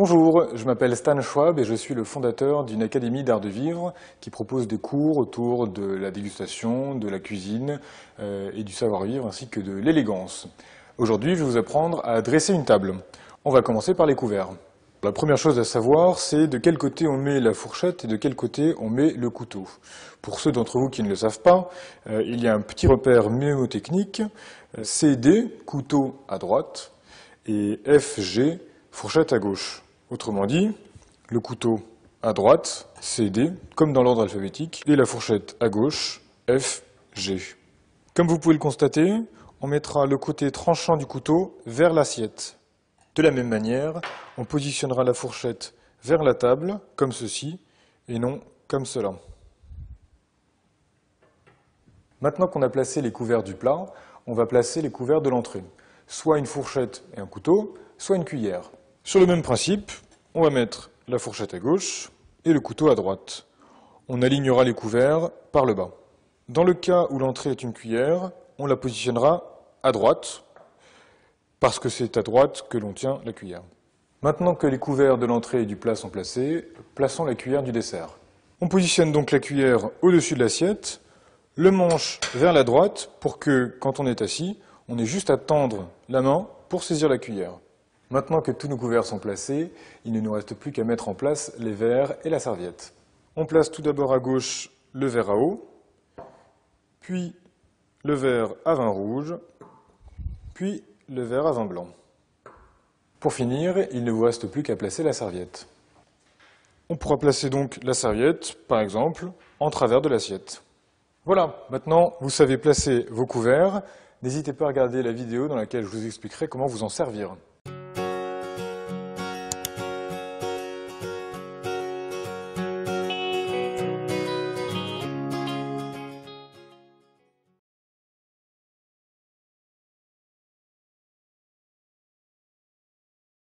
Bonjour, je m'appelle Stan Schwab et je suis le fondateur d'une académie d'art de vivre qui propose des cours autour de la dégustation, de la cuisine euh, et du savoir-vivre ainsi que de l'élégance. Aujourd'hui, je vais vous apprendre à dresser une table. On va commencer par les couverts. La première chose à savoir, c'est de quel côté on met la fourchette et de quel côté on met le couteau. Pour ceux d'entre vous qui ne le savent pas, euh, il y a un petit repère mnémotechnique, euh, CD, couteau à droite, et FG, fourchette à gauche. Autrement dit, le couteau à droite, CD, comme dans l'ordre alphabétique, et la fourchette à gauche, F, G. Comme vous pouvez le constater, on mettra le côté tranchant du couteau vers l'assiette. De la même manière, on positionnera la fourchette vers la table, comme ceci, et non comme cela. Maintenant qu'on a placé les couverts du plat, on va placer les couverts de l'entrée. Soit une fourchette et un couteau, soit une cuillère. Sur le même principe, on va mettre la fourchette à gauche et le couteau à droite. On alignera les couverts par le bas. Dans le cas où l'entrée est une cuillère, on la positionnera à droite, parce que c'est à droite que l'on tient la cuillère. Maintenant que les couverts de l'entrée et du plat sont placés, plaçons la cuillère du dessert. On positionne donc la cuillère au-dessus de l'assiette, le manche vers la droite pour que, quand on est assis, on ait juste à tendre la main pour saisir la cuillère. Maintenant que tous nos couverts sont placés, il ne nous reste plus qu'à mettre en place les verres et la serviette. On place tout d'abord à gauche le verre à eau, puis le verre à vin rouge, puis le verre à vin blanc. Pour finir, il ne vous reste plus qu'à placer la serviette. On pourra placer donc la serviette, par exemple, en travers de l'assiette. Voilà, maintenant vous savez placer vos couverts. N'hésitez pas à regarder la vidéo dans laquelle je vous expliquerai comment vous en servir.